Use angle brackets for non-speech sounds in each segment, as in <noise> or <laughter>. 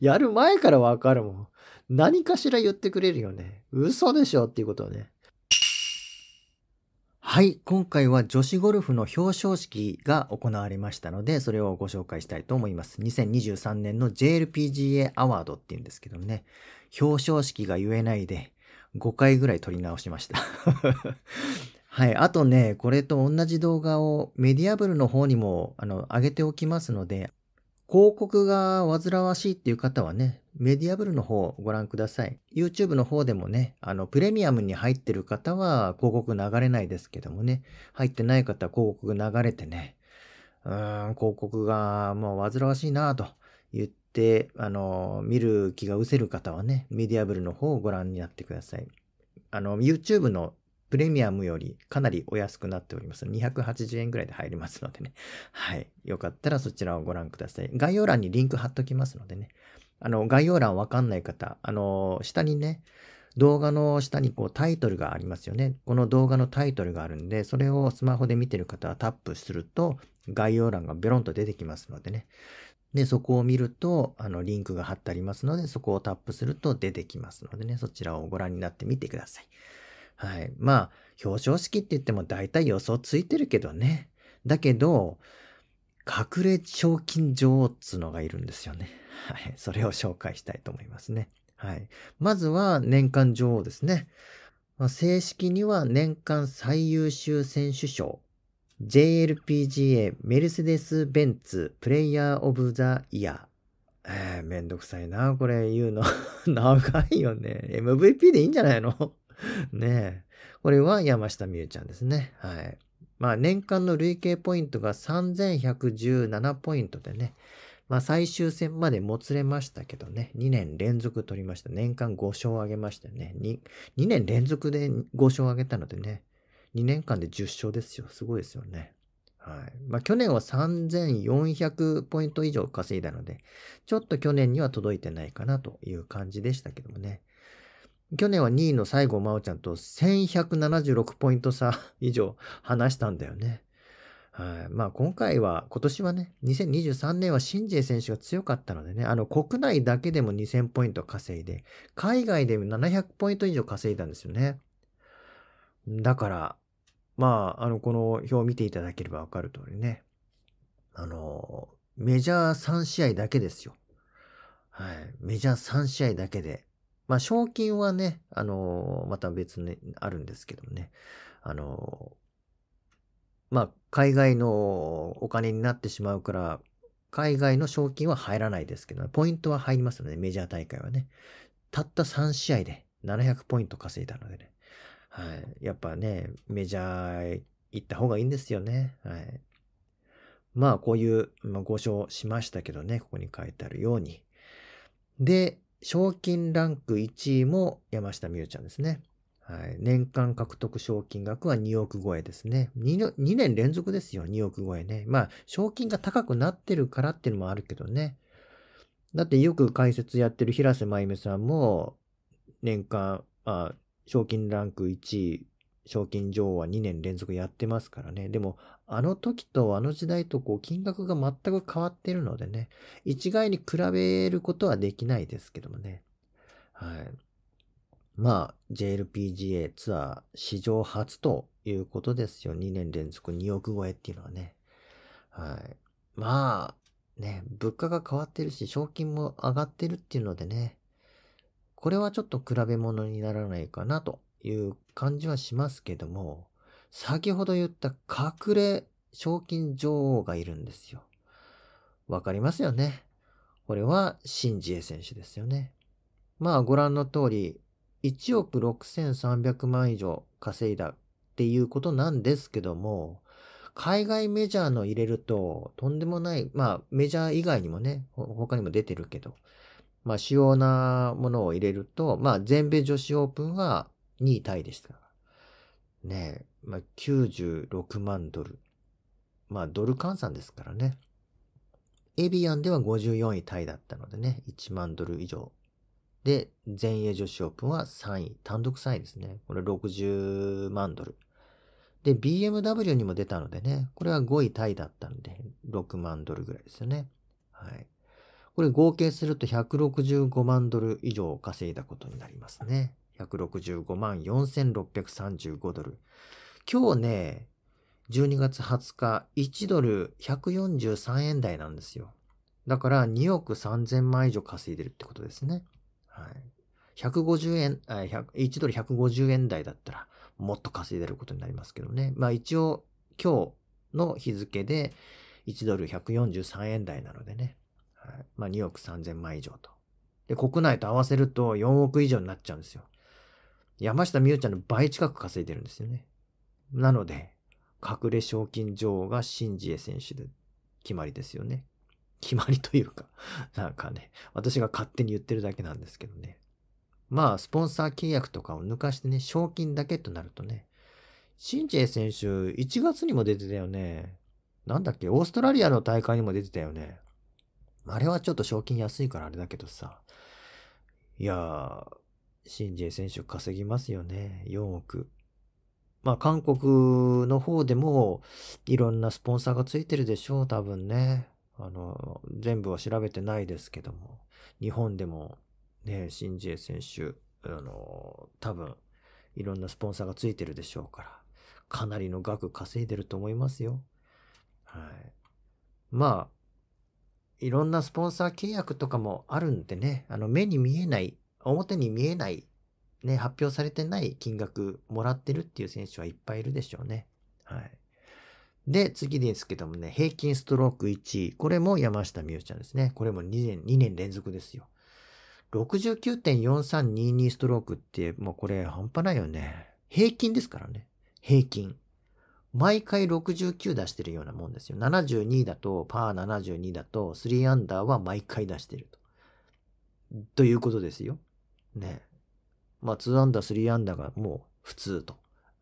やる前からわかるもん。何かしら言ってくれるよね。嘘でしょっていうことをね。はい、今回は女子ゴルフの表彰式が行われましたので、それをご紹介したいと思います。2023年の JLPGA アワードっていうんですけどね、表彰式が言えないで5回ぐらい撮り直しました。<laughs> はい。あとね、これと同じ動画をメディアブルの方にも、あの、上げておきますので、広告が煩わしいっていう方はね、メディアブルの方をご覧ください。YouTube の方でもね、あの、プレミアムに入ってる方は広告流れないですけどもね、入ってない方は広告流れてね、うーん、広告がもう煩わしいなと言って、あの、見る気が失せる方はね、メディアブルの方をご覧になってください。あの、YouTube のプレミアムよりかなりお安くなっております。280円ぐらいで入りますのでね。<laughs> はい。よかったらそちらをご覧ください。概要欄にリンク貼っときますのでね。あの、概要欄わかんない方、あの、下にね、動画の下にこうタイトルがありますよね。この動画のタイトルがあるんで、それをスマホで見てる方はタップすると、概要欄がベロンと出てきますのでね。で、そこを見ると、あの、リンクが貼ってありますので、そこをタップすると出てきますのでね、そちらをご覧になってみてください。はい。まあ、表彰式って言っても大体予想ついてるけどね。だけど、隠れ賞金女王っつのがいるんですよね。<laughs> はい。それを紹介したいと思いますね。はい。まずは年間女王ですね。まあ、正式には年間最優秀選手賞、JLPGA メルセデス・ベンツプレイヤー・オブ・ザ・イヤー。えー、めんどくさいな、これ言うの。<laughs> 長いよね。MVP でいいんじゃないの <laughs> ねえ。これは山下美優ちゃんですね。はい。まあ年間の累計ポイントが3117ポイントでね、まあ最終戦までもつれましたけどね、2年連続取りました。年間5勝あげましたね。2, 2年連続で5勝挙げたのでね、2年間で10勝ですよ。すごいですよね。はい。まあ去年は3400ポイント以上稼いだので、ちょっと去年には届いてないかなという感じでしたけどもね。去年は2位の西郷真央ちゃんと1176ポイント差以上離したんだよね。はい。まあ今回は、今年はね、2023年はシンジエ選手が強かったのでね、あの国内だけでも2000ポイント稼いで、海外でも700ポイント以上稼いだんですよね。だから、まあ、あの、この表を見ていただければわかる通りね、あの、メジャー3試合だけですよ。はい。メジャー3試合だけでまあ、賞金はね、あのー、また別にあるんですけどね、あのー、まあ、海外のお金になってしまうから、海外の賞金は入らないですけど、ポイントは入りますので、メジャー大会はね。たった3試合で700ポイント稼いだのでね。はい。やっぱね、メジャー行った方がいいんですよね。はい。まあ、こういう、まあ、ご賞しましたけどね、ここに書いてあるように。で、賞金ランク1位も山下美優ちゃんですね。はい。年間獲得賞金額は2億超えですね2。2年連続ですよ、2億超えね。まあ、賞金が高くなってるからっていうのもあるけどね。だってよく解説やってる平瀬真由美さんも、年間、あ、賞金ランク1位、賞金女王は2年連続やってますからね。でも、あの時とあの時代とこう金額が全く変わってるのでね、一概に比べることはできないですけどもね。はい。まあ、JLPGA ツアー史上初ということですよ。2年連続2億超えっていうのはね。はい。まあ、ね、物価が変わってるし、賞金も上がってるっていうのでね、これはちょっと比べ物にならないかなという感じはしますけども、先ほど言った隠れ賞金女王がいるんですよ。わかりますよね。これはシン・ジエ選手ですよね。まあご覧の通り、1億6300万以上稼いだっていうことなんですけども、海外メジャーの入れると、とんでもない、まあメジャー以外にもね、他にも出てるけど、まあ主要なものを入れると、まあ全米女子オープンは2位タイでした。ねえ、まあ、96万ドル。まあ、ドル換算ですからね。エビアンでは54位タイだったのでね、1万ドル以上。で、全英女子オープンは3位、単独3位ですね。これ60万ドル。で、BMW にも出たのでね、これは5位タイだったので、6万ドルぐらいですよね。はい。これ合計すると165万ドル以上稼いだことになりますね。165万4635ドル。今日ね、12月20日、1ドル143円台なんですよ。だから2億3000万以上稼いでるってことですね。はい。150円、1ドル150円台だったらもっと稼いでることになりますけどね。まあ一応今日の日付で1ドル143円台なのでね。はい、まあ2億3000万以上と。で、国内と合わせると4億以上になっちゃうんですよ。山下美優ちゃんの倍近く稼いでるんですよね。なので、隠れ賞金女王がシン・ジエ選手で決まりですよね。決まりというか、<laughs> なんかね、私が勝手に言ってるだけなんですけどね。まあ、スポンサー契約とかを抜かしてね、賞金だけとなるとね、シン・ジエ選手、1月にも出てたよね。なんだっけ、オーストラリアの大会にも出てたよね。あれはちょっと賞金安いからあれだけどさ。いやー、シン・ジエ選手稼ぎますよね。4億。まあ、韓国の方でも、いろんなスポンサーがついてるでしょう、多分ね。あの、全部は調べてないですけども、日本でも、ね、シンジエ選手、あの、多分、いろんなスポンサーがついてるでしょうから、かなりの額稼いでると思いますよ。はい。まあ、いろんなスポンサー契約とかもあるんでね、あの、目に見えない、表に見えないね、発表されてない金額もらってるっていう選手はいっぱいいるでしょうね。はい。で、次ですけどもね、平均ストローク1位。これも山下美優ちゃんですね。これも2年、2年連続ですよ。69.4322ストロークって、もうこれ半端ないよね。平均ですからね。平均。毎回69出してるようなもんですよ。72だと、パー72だと、3アンダーは毎回出してると。ということですよ。ね。まあ、2アンダー、3アンダーがもう普通と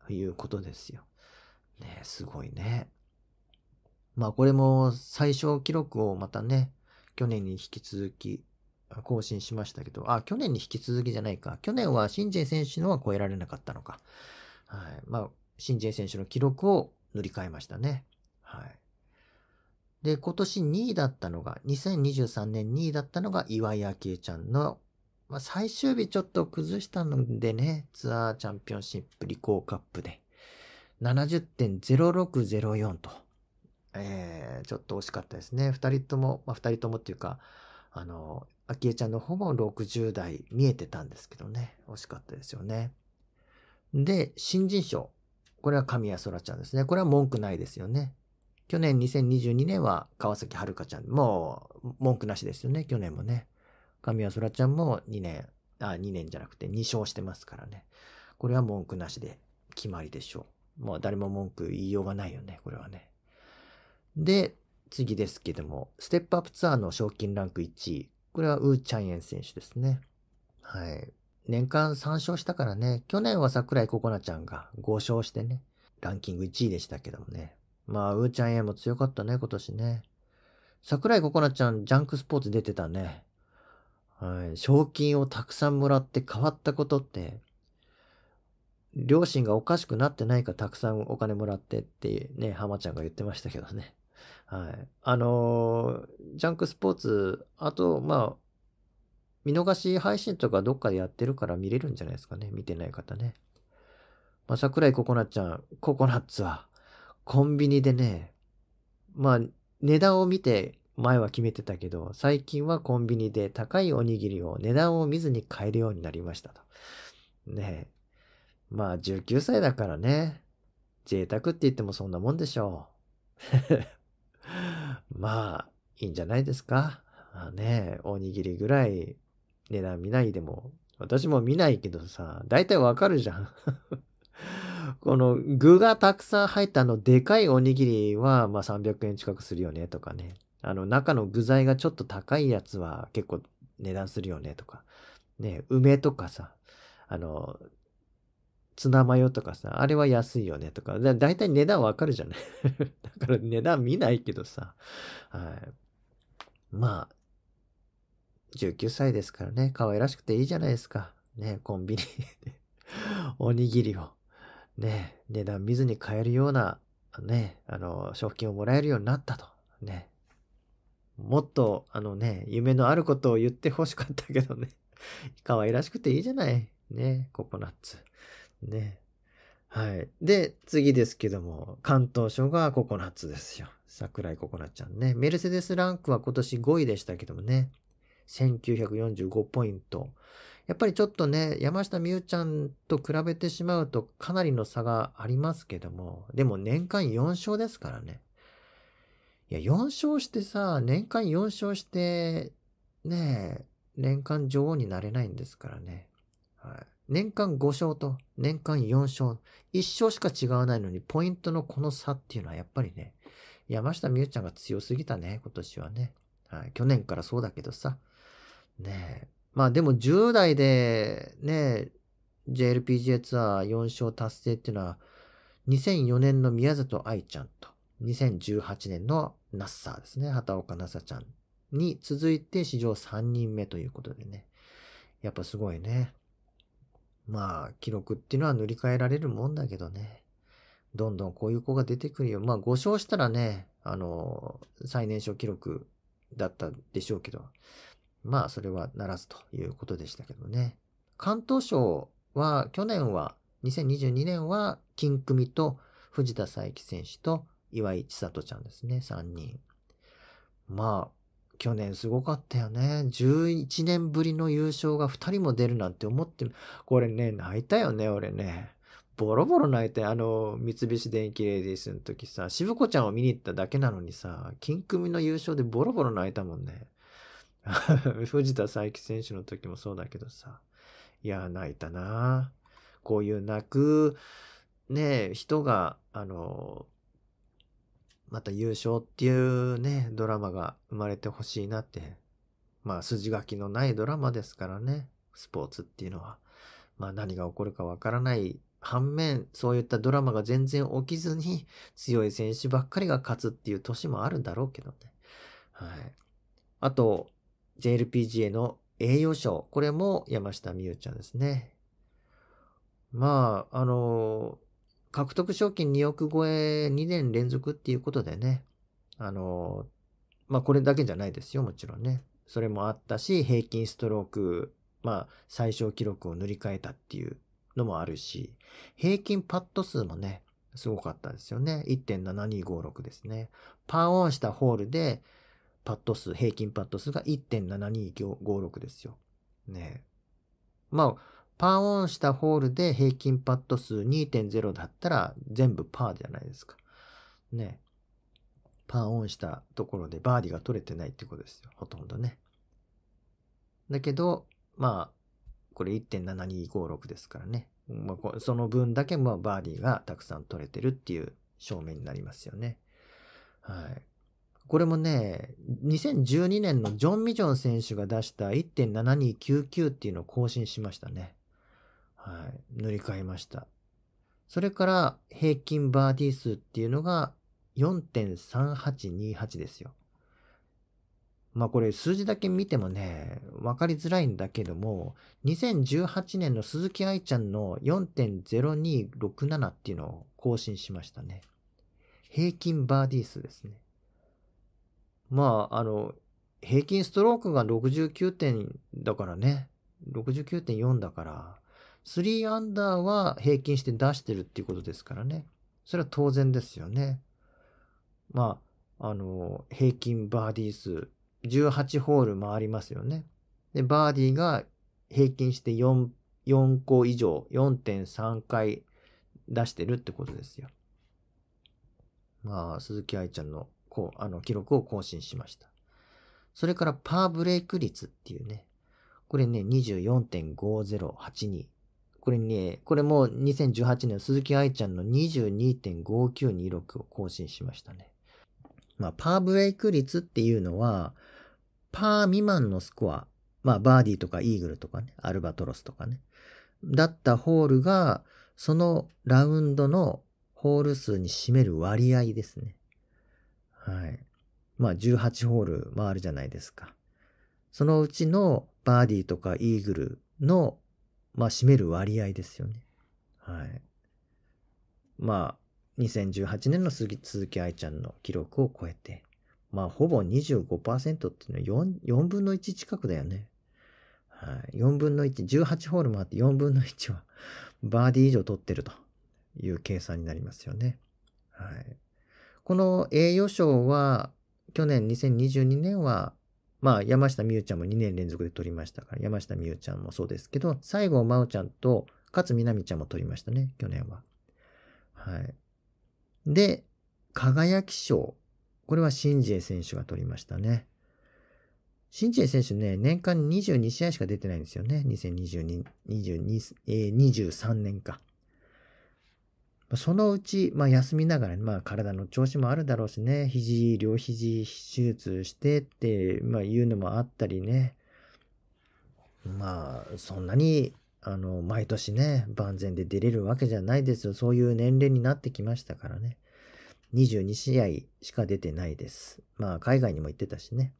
いうことですよ。ねすごいね。まあ、これも最小記録をまたね、去年に引き続き更新しましたけど、あ、去年に引き続きじゃないか。去年はシンジェ選手のは超えられなかったのか。はい。まあ、シンジェ選手の記録を塗り替えましたね。はい。で、今年2位だったのが、2023年2位だったのが岩井明恵ちゃんのまあ、最終日ちょっと崩したのでね、ツアーチャンピオンシップリコーカップで70.0604と、えー、ちょっと惜しかったですね。2人とも、まあ、2人ともっていうか、あの、アキエちゃんの方も60代見えてたんですけどね、惜しかったですよね。で、新人賞。これは神谷空ちゃんですね。これは文句ないですよね。去年2022年は川崎遥ちゃん。もう文句なしですよね、去年もね。神はそらちゃんも2年、あ、2年じゃなくて2勝してますからね。これは文句なしで決まりでしょう。もう誰も文句言いようがないよね、これはね。で、次ですけども、ステップアップツアーの賞金ランク1位。これはウーチャンエン選手ですね。はい。年間3勝したからね、去年は桜井ココナちゃんが5勝してね、ランキング1位でしたけどもね。まあ、ウーチャンエンも強かったね、今年ね。桜井ココナちゃん、ジャンクスポーツ出てたね。はい。賞金をたくさんもらって変わったことって、両親がおかしくなってないかたくさんお金もらってってね、浜ちゃんが言ってましたけどね。はい。あのー、ジャンクスポーツ、あと、まあ、見逃し配信とかどっかでやってるから見れるんじゃないですかね。見てない方ね。まあ、桜井ココナッちゃん、ココナッツは、コンビニでね、まあ、値段を見て前は決めてたけど、最近はコンビニで高いおにぎりを値段を見ずに買えるようになりましたと。ねえ。まあ19歳だからね。贅沢って言ってもそんなもんでしょう。<laughs> まあ、いいんじゃないですか。まあ、ねえ、おにぎりぐらい値段見ないでも。私も見ないけどさ、だいたいわかるじゃん。<laughs> この具がたくさん入ったあのでかいおにぎりは、まあ300円近くするよねとかね。あの、中の具材がちょっと高いやつは結構値段するよねとか、ね、梅とかさ、あの、ツナマヨとかさ、あれは安いよねとか、だだいたい値段わかるじゃない <laughs> だから値段見ないけどさ、はい。まあ、19歳ですからね、可愛らしくていいじゃないですか。ね、コンビニで <laughs> おにぎりを、ね、値段見ずに買えるような、ね、あの、賞金をもらえるようになったと。ね。もっと、あのね、夢のあることを言ってほしかったけどね。<laughs> 可愛らしくていいじゃない。ね、ココナッツ。ね。はい。で、次ですけども、関東省がココナッツですよ。桜井ココナッちゃんね。メルセデスランクは今年5位でしたけどもね。1945ポイント。やっぱりちょっとね、山下美優ちゃんと比べてしまうとかなりの差がありますけども、でも年間4勝ですからね。いや、4勝してさ、年間4勝して、ねえ、年間女王になれないんですからね。はい。年間5勝と年間4勝。1勝しか違わないのに、ポイントのこの差っていうのはやっぱりね、山下美優ちゃんが強すぎたね、今年はね。はい。去年からそうだけどさ。ねえ。まあでも10代で、ねえ、JLPGA ツアー4勝達成っていうのは、2004年の宮里愛ちゃんと、2018年のナッサーですね。畑岡ナサちゃんに続いて史上3人目ということでね。やっぱすごいね。まあ、記録っていうのは塗り替えられるもんだけどね。どんどんこういう子が出てくるよ。まあ、5勝したらね、あの、最年少記録だったでしょうけど、まあ、それはならずということでしたけどね。関東賞は、去年は、2022年は、金組と藤田佐伯選手と岩井千里ちゃんですね、3人。まあ、去年すごかったよね。11年ぶりの優勝が2人も出るなんて思って、これね、泣いたよね、俺ね。ボロボロ泣いて、あの、三菱電機レディースの時さ、渋子ちゃんを見に行っただけなのにさ、金組の優勝でボロボロ泣いたもんね。<laughs> 藤田佐伯選手の時もそうだけどさ。いや、泣いたなこういう泣く、ね、人が、あの、また優勝っていうね、ドラマが生まれてほしいなって。まあ、筋書きのないドラマですからね、スポーツっていうのは。まあ、何が起こるかわからない反面、そういったドラマが全然起きずに、強い選手ばっかりが勝つっていう年もあるんだろうけどね。はい。あと、JLPGA の栄誉賞。これも山下美優ちゃんですね。まあ、あの、獲得賞金2億超え2年連続っていうことでね、あの、まあ、これだけじゃないですよ、もちろんね。それもあったし、平均ストローク、まあ、最小記録を塗り替えたっていうのもあるし、平均パット数もね、すごかったですよね。1.7256ですね。パーオンしたホールで、パット数、平均パット数が1.7256ですよ。ねまあ、パーオンしたホールで平均パット数2.0だったら全部パーじゃないですか。ね。パーオンしたところでバーディが取れてないってことですよ。ほとんどね。だけど、まあ、これ1.7256ですからね。まあ、その分だけまあバーディがたくさん取れてるっていう証明になりますよね。はい。これもね、2012年のジョン・ミジョン選手が出した1.7299っていうのを更新しましたね。はい、塗り替えました。それから平均バーディー数っていうのが4.3828ですよ。まあこれ数字だけ見てもね、わかりづらいんだけども、2018年の鈴木愛ちゃんの4.0267っていうのを更新しましたね。平均バーディー数ですね。まあ、あの、平均ストロークが69点だからね、69.4だから、3アンダーは平均して出してるっていうことですからね。それは当然ですよね。まあ、あの、平均バーディー数、18ホール回りますよね。で、バーディーが平均して4、4個以上、4.3回出してるってことですよ。まあ、鈴木愛ちゃんの、こう、あの、記録を更新しました。それから、パーブレイク率っていうね。これね、24.5082。これね、これも2018年鈴木愛ちゃんの22.5926を更新しましたね。まあ、パーブレイク率っていうのは、パー未満のスコア、まあ、バーディーとかイーグルとかね、アルバトロスとかね、だったホールが、そのラウンドのホール数に占める割合ですね。はい。まあ、18ホール回るじゃないですか。そのうちのバーディーとかイーグルのまあ、占める割合ですよね。はい。まあ、2018年の鈴木愛ちゃんの記録を超えて、まあ、ほぼ25%っていうのは 4, 4分の1近くだよね。はい。4分の1、18ホールもあって4分の1は、バーディー以上取ってるという計算になりますよね。はい。この栄誉賞は、去年2022年は、まあ、山下美宇ちゃんも2年連続で取りましたから、山下美宇ちゃんもそうですけど、西郷真央ちゃんと勝みなみちゃんも取りましたね、去年は。はい。で、輝き賞。これはシンジエ選手が取りましたね。シンジエ選手ね、年間22試合しか出てないんですよね。2022、22、23年か。そのうち、まあ、休みながら、まあ、体の調子もあるだろうしね、肘、両肘手術してって、まあ、いうのもあったりね、まあ、そんなに、あの、毎年ね、万全で出れるわけじゃないですよ。そういう年齢になってきましたからね。22試合しか出てないです。まあ、海外にも行ってたしね。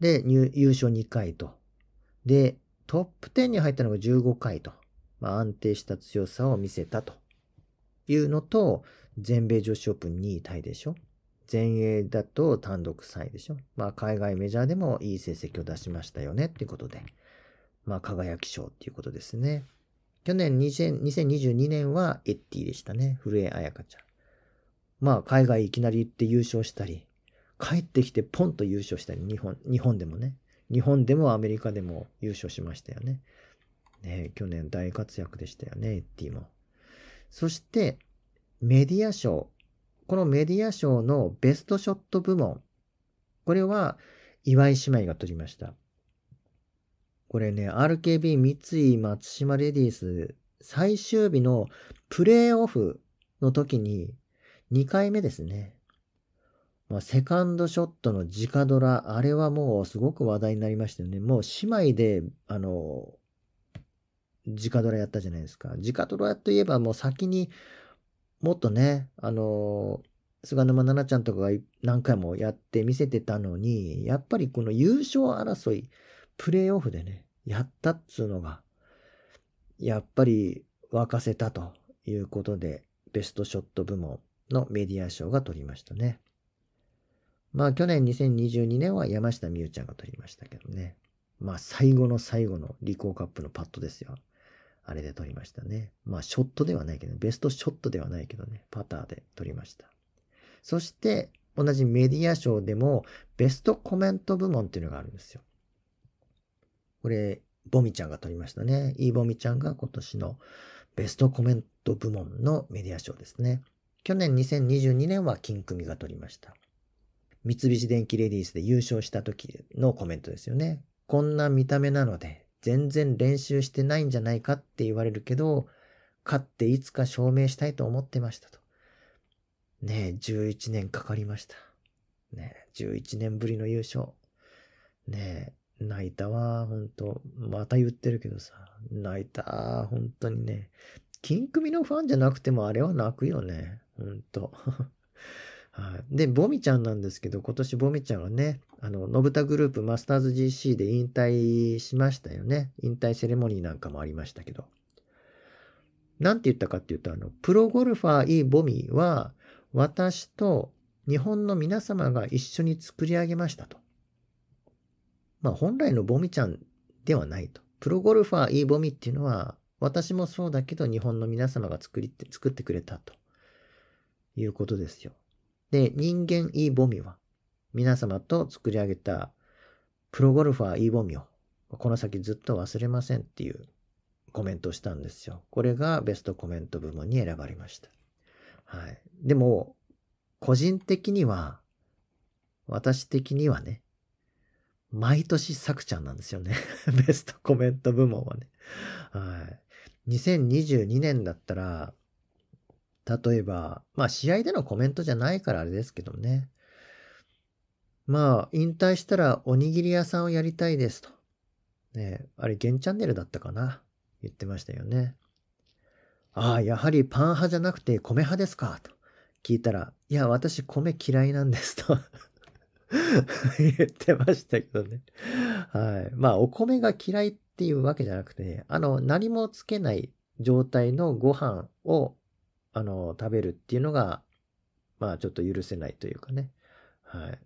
で、優勝2回と。で、トップ10に入ったのが15回と。まあ、安定した強さを見せたと。いうのと、全米女子オープン2位タイでしょ全英だと単独3位でしょまあ、海外メジャーでもいい成績を出しましたよねということで、まあ、輝き賞っていうことですね。去年20、2022年はエッティでしたね。古江彩香ちゃん。まあ、海外いきなり行って優勝したり、帰ってきてポンと優勝したり、日本、日本でもね。日本でもアメリカでも優勝しましたよね。ね去年大活躍でしたよね、エッティも。そして、メディア賞。このメディア賞のベストショット部門。これは、岩井姉妹が取りました。これね、RKB 三井松島レディース最終日のプレイオフの時に2回目ですね。まあ、セカンドショットの直ドラ、あれはもうすごく話題になりましたよね。もう姉妹で、あの、直ドラやったじゃないですか。直ドラといえばもう先にもっとね、あのー、菅沼奈々ちゃんとかが何回もやって見せてたのに、やっぱりこの優勝争い、プレーオフでね、やったっつうのが、やっぱり沸かせたということで、ベストショット部門のメディア賞が取りましたね。まあ去年2022年は山下美夢ちゃんが取りましたけどね。まあ最後の最後のリコーカップのパットですよ。あれで撮りましたね。まあ、ショットではないけど、ベストショットではないけどね、パターで撮りました。そして、同じメディア賞でも、ベストコメント部門っていうのがあるんですよ。これ、ボミちゃんが撮りましたね。イーボミちゃんが今年のベストコメント部門のメディア賞ですね。去年2022年は金組が撮りました。三菱電機レディースで優勝した時のコメントですよね。こんな見た目なので全然練習してないんじゃないかって言われるけど、勝っていつか証明したいと思ってましたと。ねえ、11年かかりました。ねえ、11年ぶりの優勝。ねえ、泣いたわ、ほんと。また言ってるけどさ、泣いた、ほんとにね。金組のファンじゃなくてもあれは泣くよね。ほんと。はい。で、ボミちゃんなんですけど、今年ボミちゃんはね、あの、ノブタグループマスターズ GC で引退しましたよね。引退セレモニーなんかもありましたけど。なんて言ったかっていうと、あの、プロゴルファー E ボミは、私と日本の皆様が一緒に作り上げましたと。まあ、本来のボミちゃんではないと。プロゴルファー E ボミっていうのは、私もそうだけど、日本の皆様が作りって、作ってくれたということですよ。で、人間イーボミは、皆様と作り上げたプロゴルファーイーボミを、この先ずっと忘れませんっていうコメントをしたんですよ。これがベストコメント部門に選ばれました。はい。でも、個人的には、私的にはね、毎年さくちゃんなんですよね <laughs> ベストコメント部門はね。はい。2022年だったら、例えば、まあ試合でのコメントじゃないからあれですけどね。まあ、引退したらおにぎり屋さんをやりたいですと。ねあれ、現チャンネルだったかな言ってましたよね。ああ、やはりパン派じゃなくて米派ですかと聞いたら、いや、私米嫌いなんですと <laughs> 言ってましたけどね。はい。まあ、お米が嫌いっていうわけじゃなくて、ね、あの、何もつけない状態のご飯をあの、食べるっていうのが、まあちょっと許せないというかね。はい。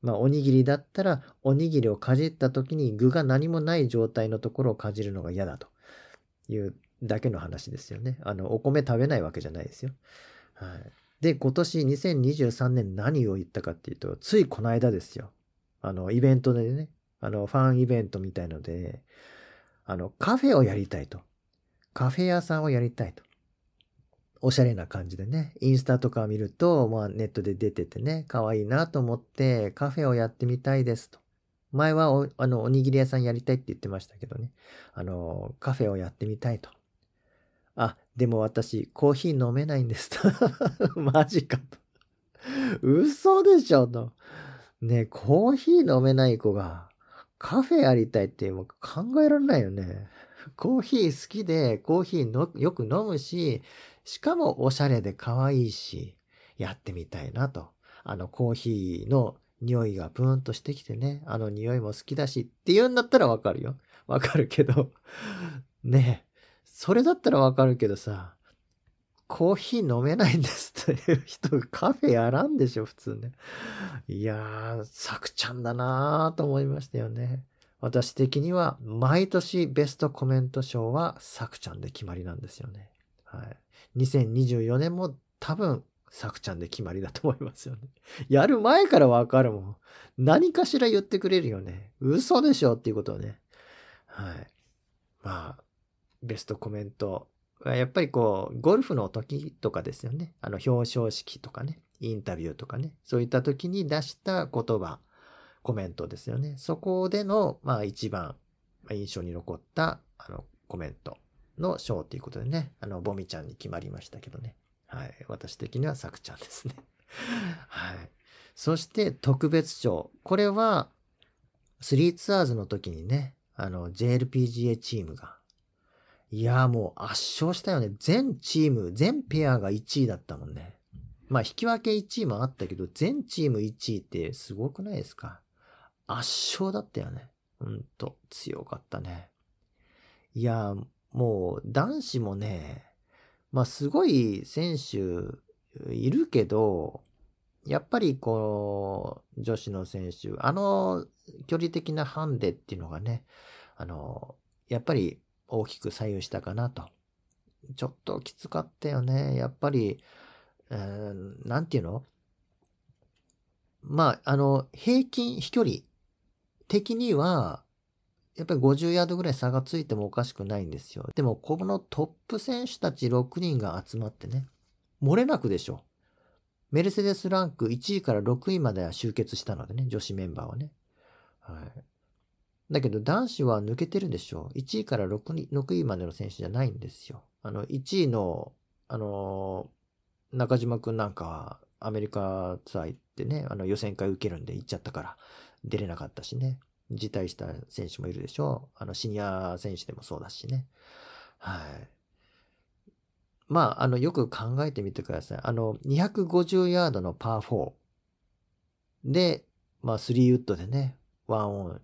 まあおにぎりだったら、おにぎりをかじった時に具が何もない状態のところをかじるのが嫌だというだけの話ですよね。あの、お米食べないわけじゃないですよ。はい。で、今年2023年何を言ったかっていうと、ついこの間ですよ。あの、イベントでね、あの、ファンイベントみたいので、あの、カフェをやりたいと。カフェ屋さんをやりたいと。おしゃれな感じでね、インスタとか見ると、まあネットで出ててね、可愛いなと思ってカフェをやってみたいですと。前はお、あの、おにぎり屋さんやりたいって言ってましたけどね、あの、カフェをやってみたいと。あ、でも私、コーヒー飲めないんですと。<laughs> マジかと。嘘でしょと。ねコーヒー飲めない子がカフェやりたいってもう考えられないよね。コーヒー好きで、コーヒーのよく飲むし、しかもおしゃれで可愛いし、やってみたいなと。あのコーヒーの匂いがプーンとしてきてね、あの匂いも好きだしっていうんだったらわかるよ。わかるけど <laughs> ねえ、それだったらわかるけどさ、コーヒー飲めないんですという人がカフェやらんでしょ、普通ね。いやー、クちゃんだなーと思いましたよね。私的には毎年ベストコメント賞はクちゃんで決まりなんですよね。はい。2024年も多分、さくちゃんで決まりだと思いますよね。<laughs> やる前からわかるもん。何かしら言ってくれるよね。嘘でしょっていうことをね。はい。まあ、ベストコメント。やっぱりこう、ゴルフの時とかですよね。あの、表彰式とかね。インタビューとかね。そういった時に出した言葉、コメントですよね。そこでの、まあ一番印象に残った、あの、コメント。の賞ということでね、あの、ボミちゃんに決まりましたけどね。はい。私的にはサクちゃんですね。はい。そして特別賞。これは、3ツアーズの時にね、あの、JLPGA チームが。いや、もう圧勝したよね。全チーム、全ペアが1位だったもんね。まあ、引き分け1位もあったけど、全チーム1位ってすごくないですか圧勝だったよね。うんと、強かったね。いや、もう男子もね、まあすごい選手いるけど、やっぱりこう、女子の選手、あの距離的なハンデっていうのがね、あの、やっぱり大きく左右したかなと。ちょっときつかったよね。やっぱり、えー、なんていうのまあ、あの、平均飛距離的には、やっぱり50ヤードぐらい差がついてもおかしくないんですよ。でも、このトップ選手たち6人が集まってね、漏れなくでしょ。メルセデスランク1位から6位までは集結したのでね、女子メンバーはね。はい。だけど男子は抜けてるでしょ。1位から6位 ,6 位までの選手じゃないんですよ。あの、1位の、あのー、中島くんなんかはアメリカツアー行ってね、あの予選会受けるんで行っちゃったから出れなかったしね。辞退した選手もいるでしょう。あの、シニア選手でもそうだしね。はい。まあ、あの、よく考えてみてください。あの、250ヤードのパー4で、まあ、3ウッドでね、ワンオン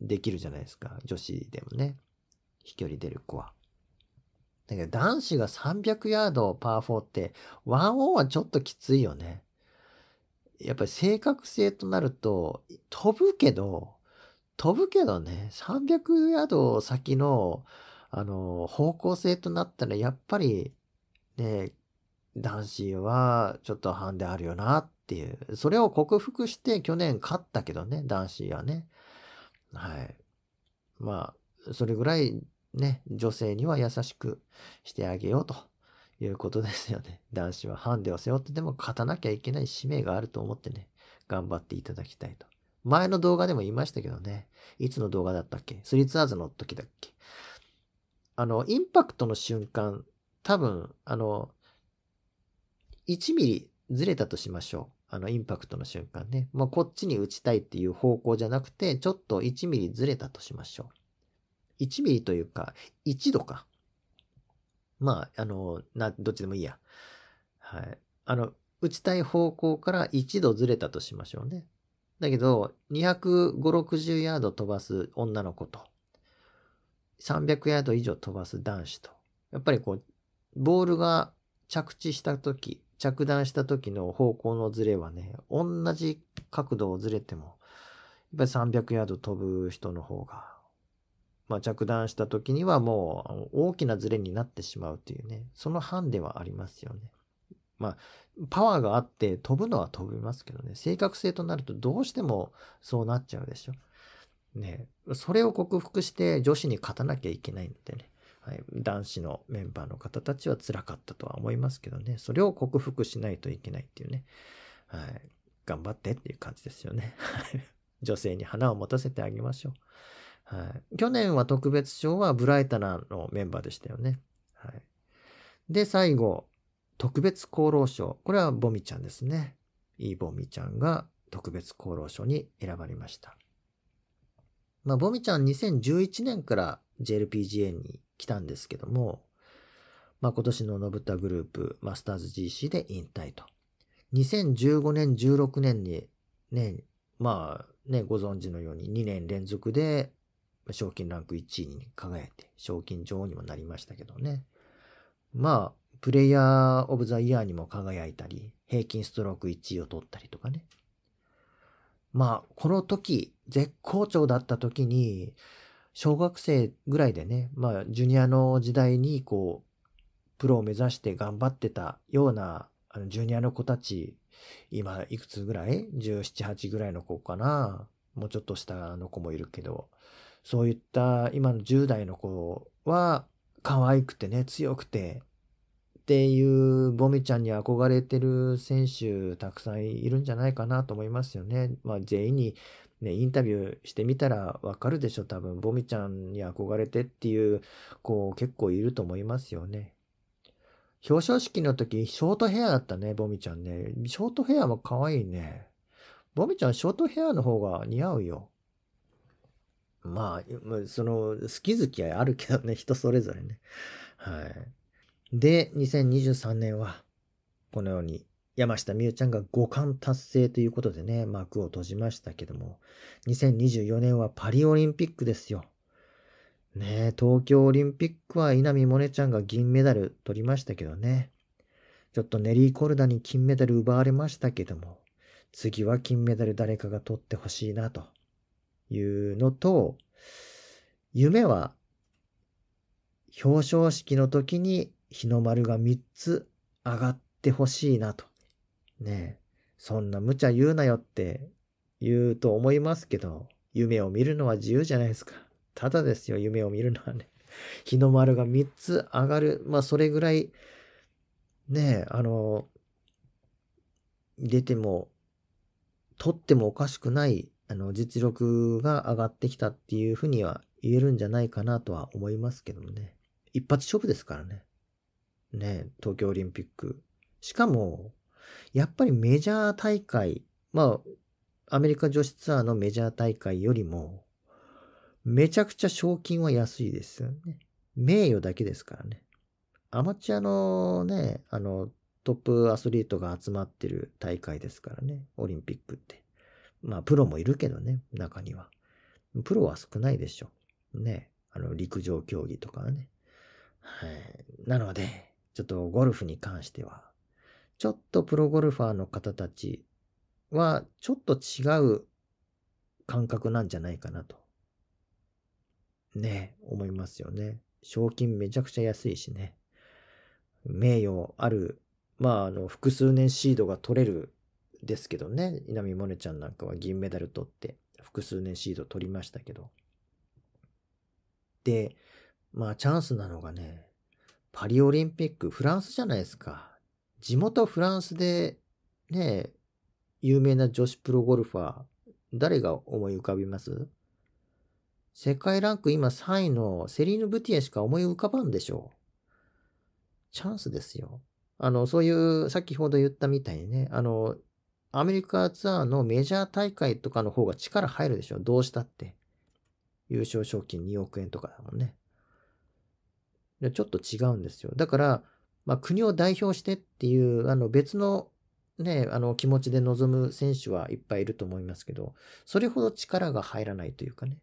できるじゃないですか。女子でもね。飛距離出る子は。だけど、男子が300ヤードパー4って、ワンオンはちょっときついよね。やっぱり正確性となると、飛ぶけど、飛ぶけどね、300ヤード先の、あの、方向性となったら、やっぱり、ね、男子はちょっとハンデあるよなっていう。それを克服して去年勝ったけどね、男子はね。はい。まあ、それぐらいね、女性には優しくしてあげようということですよね。男子はハンデを背負ってでも勝たなきゃいけない使命があると思ってね、頑張っていただきたいと前の動画でも言いましたけどね。いつの動画だったっけスリーツアーズの時だっけあの、インパクトの瞬間、多分、あの、1ミリずれたとしましょう。あの、インパクトの瞬間ね。まあ、こっちに打ちたいっていう方向じゃなくて、ちょっと1ミリずれたとしましょう。1ミリというか、1度か。まあ、あの、な、どっちでもいいや。はい。あの、打ちたい方向から1度ずれたとしましょうね。だけど、250、60ヤード飛ばす女の子と、300ヤード以上飛ばす男子と、やっぱりこう、ボールが着地した時、着弾した時の方向のずれはね、同じ角度をずれても、やっぱり300ヤード飛ぶ人の方が、まあ、着弾した時にはもう大きなずれになってしまうというね、そのハンデはありますよね。まあ、パワーがあって飛ぶのは飛びますけどね、正確性となるとどうしてもそうなっちゃうでしょ。ね、それを克服して女子に勝たなきゃいけないのでね、はい、男子のメンバーの方たちは辛かったとは思いますけどね、それを克服しないといけないっていうね、はい、頑張ってっていう感じですよね。女性に花を持たせてあげましょう。はい、去年は特別賞はブライタナのメンバーでしたよね。はい、で、最後、特別功労賞。これはボミちゃんですね。いいボミちゃんが特別功労賞に選ばれました。まあ、ボミちゃん2011年から JLPGA に来たんですけども、まあ、今年のノブタグループマスターズ GC で引退と。2015年、16年に、ね、まあね、ご存知のように2年連続で賞金ランク1位に輝いて、賞金女王にもなりましたけどね。まあ、プレイヤーオブザイヤーにも輝いたり、平均ストローク1位を取ったりとかね。まあ、この時、絶好調だった時に、小学生ぐらいでね、まあ、ジュニアの時代に、こう、プロを目指して頑張ってたような、あの、ジュニアの子たち、今、いくつぐらい ?17、8ぐらいの子かなもうちょっと下の子もいるけど、そういった今の10代の子は、可愛くてね、強くて、っていうボミちゃんに憧れてる選手たくさんいるんじゃないかなと思いますよね。まあ、全員に、ね、インタビューしてみたらわかるでしょ多分ボミちゃんに憧れてっていう子結構いると思いますよね。表彰式の時ショートヘアだったねボミちゃんね。ショートヘアも可愛いね。ボミちゃんショートヘアの方が似合うよ。まあ、その、好き好きはあるけどね、人それぞれね。はい。で、2023年は、このように、山下美優ちゃんが五冠達成ということでね、幕を閉じましたけども、2024年はパリオリンピックですよ。ねえ、東京オリンピックは稲見萌寧ちゃんが銀メダル取りましたけどね。ちょっとネリー・コルダに金メダル奪われましたけども、次は金メダル誰かが取ってほしいなというのと、夢は表彰式の時に日の丸が3つ上がってほしいなと。ねえ、そんな無茶言うなよって言うと思いますけど、夢を見るのは自由じゃないですか。ただですよ、夢を見るのはね。<laughs> 日の丸が3つ上がる。まあ、それぐらい、ねえ、あの、出ても、取ってもおかしくない、あの、実力が上がってきたっていうふうには言えるんじゃないかなとは思いますけどもね。一発勝負ですからね。ね、東京オリンピック。しかも、やっぱりメジャー大会、まあ、アメリカ女子ツアーのメジャー大会よりも、めちゃくちゃ賞金は安いですよね。名誉だけですからね。アマチュアのね、あの、トップアスリートが集まってる大会ですからね、オリンピックって。まあ、プロもいるけどね、中には。プロは少ないでしょ。ね。あの、陸上競技とかね。はい。なので、ちょっとゴルフに関しては、ちょっとプロゴルファーの方たちは、ちょっと違う感覚なんじゃないかなと。ね、思いますよね。賞金めちゃくちゃ安いしね。名誉ある、まあ、あの、複数年シードが取れるですけどね。稲見萌寧ちゃんなんかは銀メダル取って、複数年シード取りましたけど。で、まあ、チャンスなのがね、パリオリンピック、フランスじゃないですか。地元フランスで、ね、有名な女子プロゴルファー、誰が思い浮かびます世界ランク今3位のセリーヌ・ブティエしか思い浮かばんでしょう。チャンスですよ。あの、そういう、さっきほど言ったみたいにね、あの、アメリカツアーのメジャー大会とかの方が力入るでしょ。どうしたって。優勝賞金2億円とかだもんね。ちょっと違うんですよ。だから、まあ、国を代表してっていう、あの別のね、あの気持ちで臨む選手はいっぱいいると思いますけど、それほど力が入らないというかね。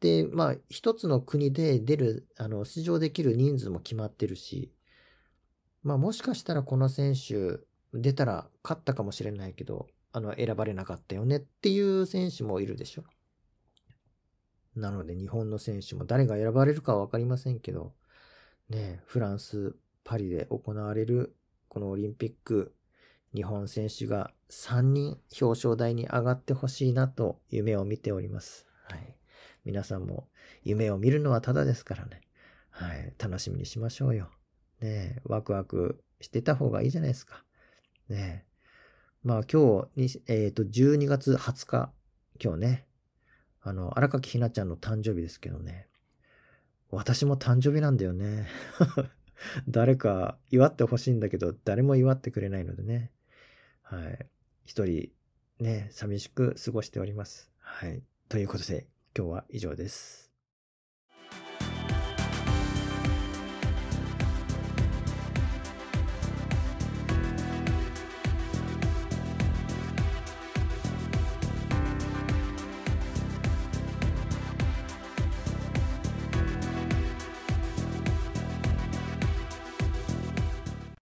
で、まあ、一つの国で出る、あの、出場できる人数も決まってるし、まあ、もしかしたらこの選手、出たら勝ったかもしれないけど、あの、選ばれなかったよねっていう選手もいるでしょ。なので、日本の選手も誰が選ばれるかは分かりませんけど、ね、フランス、パリで行われるこのオリンピック、日本選手が3人表彰台に上がってほしいなと夢を見ております。はい。皆さんも夢を見るのはただですからね。はい。楽しみにしましょうよ。ねワクワクしてた方がいいじゃないですか。ねまあ今日、えっ、ー、と、12月20日、今日ね、あの、荒垣ひなちゃんの誕生日ですけどね、私も誕生日なんだよね。<laughs> 誰か祝ってほしいんだけど、誰も祝ってくれないのでね。はい。一人、ね、寂しく過ごしております。はい。ということで、今日は以上です。